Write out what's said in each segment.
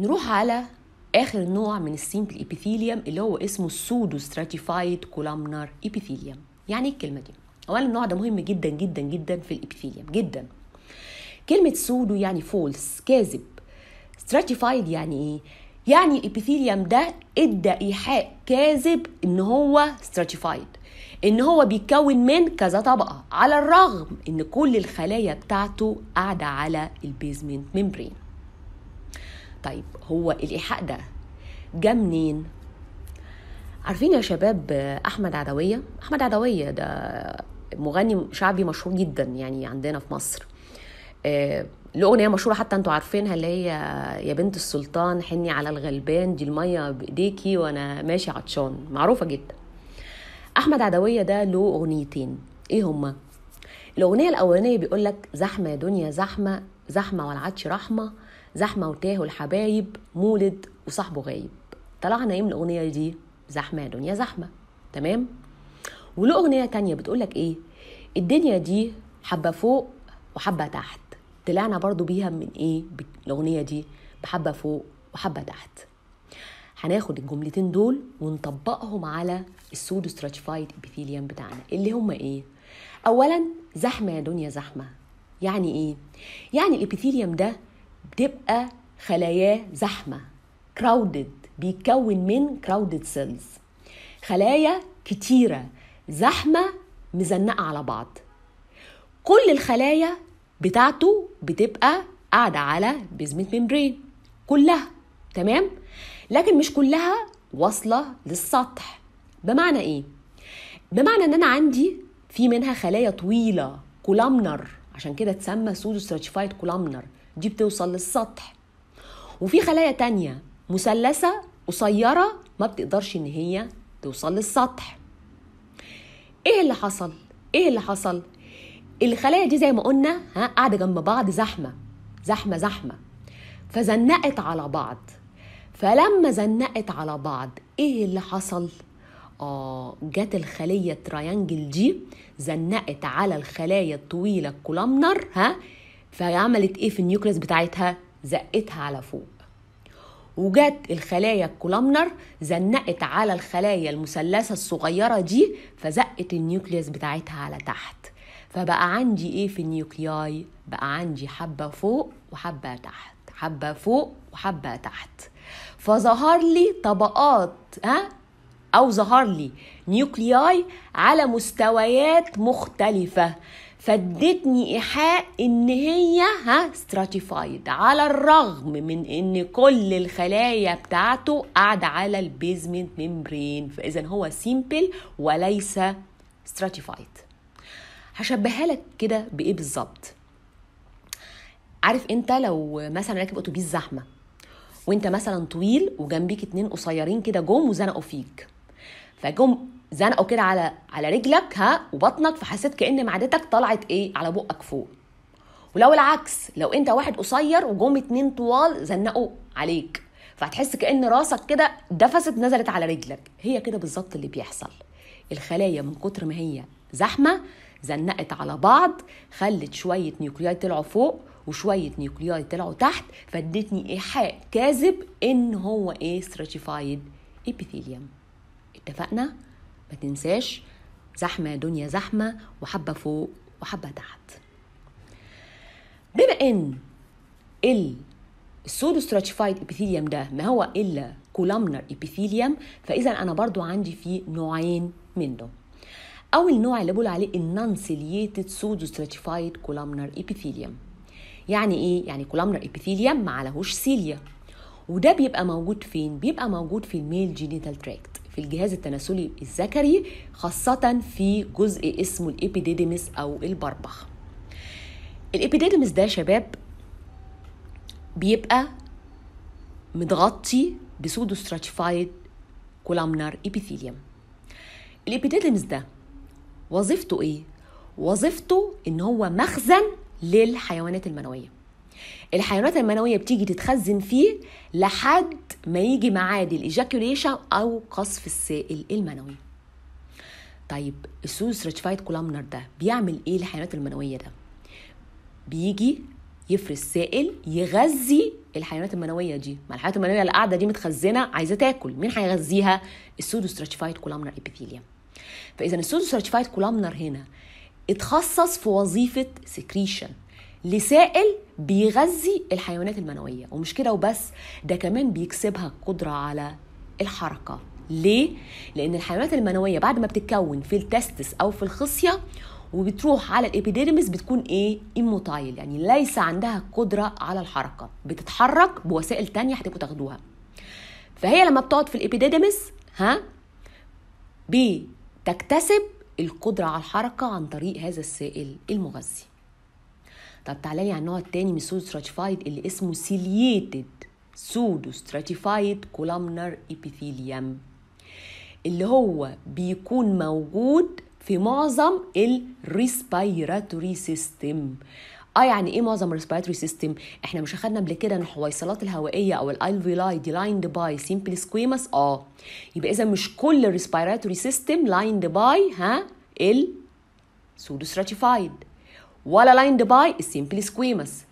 نروح على اخر نوع من السيمبل ايبيثيليوم اللي هو اسمه السودو ستراتيفايد كولامنار ايبيثيليوم يعني ايه الكلمه دي اولا النوع ده مهم جدا جدا جدا في الابيثيليوم جدا كلمه سودو يعني فولس كاذب ستراتيفايد يعني ايه يعني الابيثيليوم ده ادى ايحاء كاذب ان هو ستراتيفايد ان هو بيتكون من كذا طبقه على الرغم ان كل الخلايا بتاعته قاعده على البيزمنت ممبرين طيب هو الإيحاء ده جه منين؟ عارفين يا شباب أحمد عدوية؟ أحمد عدوية ده مغني شعبي مشهور جدا يعني عندنا في مصر له آه، اغنيه مشهوره حتى انتوا عارفينها اللي هي يا بنت السلطان حني على الغلبان دي الميه بايديكي وانا ماشي عطشان معروفه جدا احمد عدويه ده له اغنيتين ايه هما الاغنيه الاولانيه بيقول لك زحمه يا دنيا زحمه زحمه والعطش رحمه زحمة وتاهو الحبايب مولد وصاحبه غايب طلع نايم الأغنية دي زحمة دنيا زحمة تمام وله أغنية تانية بتقولك إيه الدنيا دي حبة فوق وحبة تحت طلعنا برضو بيها من إيه الأغنية دي بحبة فوق وحبة تحت هناخد الجملتين دول ونطبقهم على السود ستراتيفايد ابيثيليوم بتاعنا اللي هما ايه اولا زحمه يا دنيا زحمه يعني ايه يعني الابيثيليوم ده بتبقى خلاياه زحمه كراودد بيتكون من كراودد سيلز خلايا كتيره زحمه مزنقه على بعض كل الخلايا بتاعته بتبقى قاعده على بيزمنت ممبرين كلها تمام لكن مش كلها واصله للسطح بمعنى ايه بمعنى ان انا عندي في منها خلايا طويله كولامنر عشان كده اتسمى سودو ستراتيفايد كولامنر دي بتوصل للسطح وفي خلايا تانية مثلثة قصيرة ما بتقدرش إن هي توصل للسطح إيه اللي حصل؟ إيه اللي حصل؟ الخلايا دي زي ما قلنا ها قاعدة جنب بعض زحمة زحمة زحمة فزنقت على بعض فلما زنقت على بعض إيه اللي حصل؟ آه جت الخلية التريانجل دي زنقت على الخلايا الطويلة الكولامنر ها فعملت ايه في النيوكليس بتاعتها زقتها على فوق وجت الخلايا الكولامنر زنقت على الخلايا المثلثه الصغيره دي فزقت النيوكلس بتاعتها على تحت فبقى عندي ايه في النيوكلياي بقى عندي حبه فوق وحبه تحت حبه فوق وحبه تحت فظهر لي طبقات ها او ظهر لي نيوكلياي على مستويات مختلفه فادتني إيحاء إن هي ها ستراتيفايد على الرغم من إن كل الخلايا بتاعته قاعدة على البيزمنت ميمبرين فإذا هو سيمبل وليس ستراتيفايد هشبهها لك كده بإيه بالظبط عارف انت لو مثلا راكب اتوبيس زحمه وانت مثلا طويل وجنبيك اتنين قصيرين كده جم وزنقوا فيك فجم زنقوا كده على على رجلك ها وبطنك فحسيت كان معدتك طلعت ايه على بقك فوق ولو العكس لو انت واحد قصير وجم اتنين طوال زنقوا عليك فهتحس كان راسك كده دفست نزلت على رجلك هي كده بالظبط اللي بيحصل الخلايا من كتر ما هي زحمه زنقت على بعض خلت شويه نيوكليات طلعوا فوق وشويه نيوكليات طلعوا تحت فادتني ايحاء كاذب ان هو ايه ستراتيفايد ابيثيليوم اتفقنا ما تنساش زحمة دنيا زحمة وحبة فوق وحبة تحت بما ان السودو ستراتيفايد ابيثيليوم ده ما هو الا كولامنر ابيثيليوم فاذا انا برضو عندي فيه نوعين منه اول نوع اللي بقول عليه النانسيليتد سودو ستراتيفايد كولامنر ابيثيليوم يعني ايه يعني كولامنر ابيثيليوم ما عليهوش سيليا وده بيبقى موجود فين بيبقى موجود في الميل جينيتال تراكت الجهاز التناسلي الذكري خاصة في جزء اسمه الإبيديديمس أو البربخ الإبيديديمس ده شباب بيبقى متغطي بسودو ستراتيفايد كولامنار إبيثيليوم الإبيديديمس ده وظيفته إيه؟ وظيفته إن هو مخزن للحيوانات المنوية الحيوانات المنويه بتيجي تتخزن فيه لحد ما يجي ميعاد الايجاكوليشن او قصف السائل المنوي طيب السوس ريتشفايد كولامنر ده بيعمل ايه الحيوانات المنويه ده بيجي يفرز سائل يغذي الحيوانات المنويه دي ما الحيوانات المنويه اللي قاعده دي متخزنه عايزه تاكل مين هيغذيها السودو السودوستراتشفايد كولامنر ابيثيليوم فاذا السودو السودوستراتشفايد كولامنر هنا اتخصص في وظيفه سكريشن لسائل بيغذي الحيوانات المنويه ومش كده وبس ده كمان بيكسبها القدره على الحركه ليه لان الحيوانات المنويه بعد ما بتتكون في التستس او في الخصيه وبتروح على الابيديرمس بتكون ايه اموتايل يعني ليس عندها قدره على الحركه بتتحرك بوسائل تانية هتبقوا تاخدوها فهي لما بتقعد في الابيديدمس ها بتكتسب القدره على الحركه عن طريق هذا السائل المغذي طب تعالى لي على النوع التاني من السودو ستراتيفايد اللي اسمه سيلييتد سودو ستراتيفايد كولامنر ابيثيليوم اللي هو بيكون موجود في معظم الريسبيراتوري سيستم اه يعني ايه معظم الريسبيراتوري سيستم احنا مش اخدنا قبل كده ان الحويصلات الهوائيه او الالفيلاي دي لايند باي سيمبل سكويمس اه يبقى اذا مش كل الريسبيراتوري سيستم لايند باي ها ال سودو ستراتيفايد ولا لايند باي السيمبلي سكويمس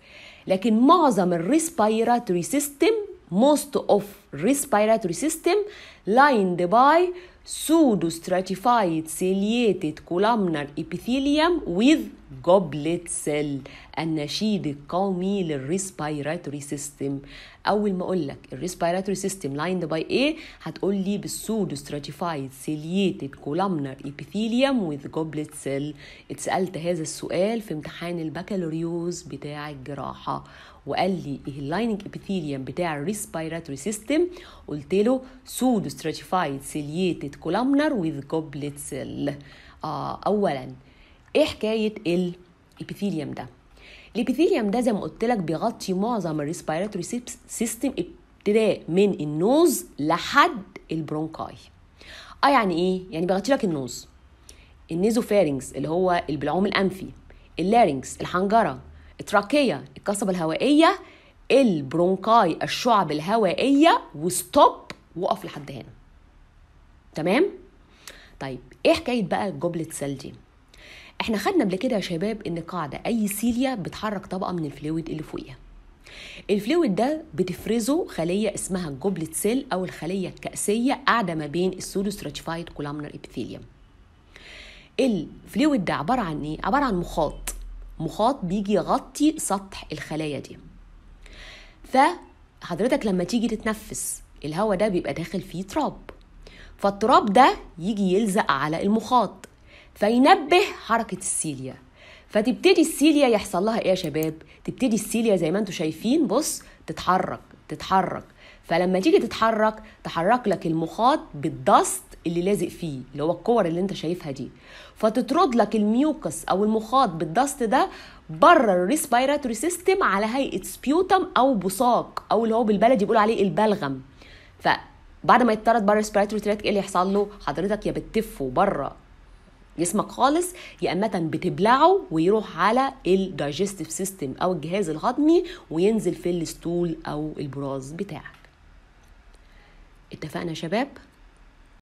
لكن معظم الريسبيراتوري سيستم موست اوف respiratory system lined by pseudostratified ciliated columnar epithelium with goblet cell النشيد القومي للريسبيراتوري سيستم اول ما اقول لك الريسبيراتوري سيستم لايند باي ايه هتقول لي بالسودو ستراتيفايد سيليتد كولامنر epithelium with goblet cell اتسالت هذا السؤال في امتحان البكالوريوس بتاع الجراحه وقال لي ايه اللايننج epithelium بتاع الريسبيراتوري سيستم السيستم قلت له سود ستراتيفايد سيليتد كولامنر وذ جوبلت سيل آه اولا ايه حكايه الابيثيليوم ده الابيثيليوم ده زي ما قلت لك بيغطي معظم الريسبيراتوري سيستم ابتداء من النوز لحد البرونكاي اه يعني ايه يعني بيغطي لك النوز النيزوفارينجز اللي هو البلعوم الانفي اللارينكس الحنجره التراكيه القصبه الهوائيه البرونكاي الشعب الهوائيه وستوب وقف لحد هنا تمام طيب ايه حكايه بقى جبله سيل دي احنا خدنا قبل كده يا شباب ان قاعده اي سيليا بتحرك طبقه من الفلويد اللي فوقيها الفلويد ده بتفرزه خلية اسمها الجوبلت سيل أو الخلية الكأسية قاعدة ما بين السودو ستراتيفايد كولامنر إبيثيليوم الفلويد ده عبارة عن إيه؟ عبارة عن مخاط مخاط بيجي يغطي سطح الخلايا دي فحضرتك لما تيجي تتنفس الهواء ده بيبقى داخل فيه تراب فالتراب ده يجي يلزق على المخاط فينبه حركة السيليا فتبتدي السيليا يحصل لها ايه يا شباب تبتدي السيليا زي ما انتم شايفين بص تتحرك تتحرك فلما تيجي تتحرك تحرك لك المخاط بالضغط اللي لازق فيه اللي هو الكور اللي انت شايفها دي فتطرد لك الميوكس او المخاط بالدست ده بره الريسبيراتوري سيستم على هيئه سبيوتم او بصاق او اللي هو بالبلدي بيقولوا عليه البلغم فبعد ما يتطرد بره الريسبيراتوري تراك ايه اللي يحصل له حضرتك يا بتفه بره جسمك خالص يا اما بتبلعه ويروح على الدايجستيف سيستم او الجهاز الهضمي وينزل في الستول او البراز بتاعك اتفقنا يا شباب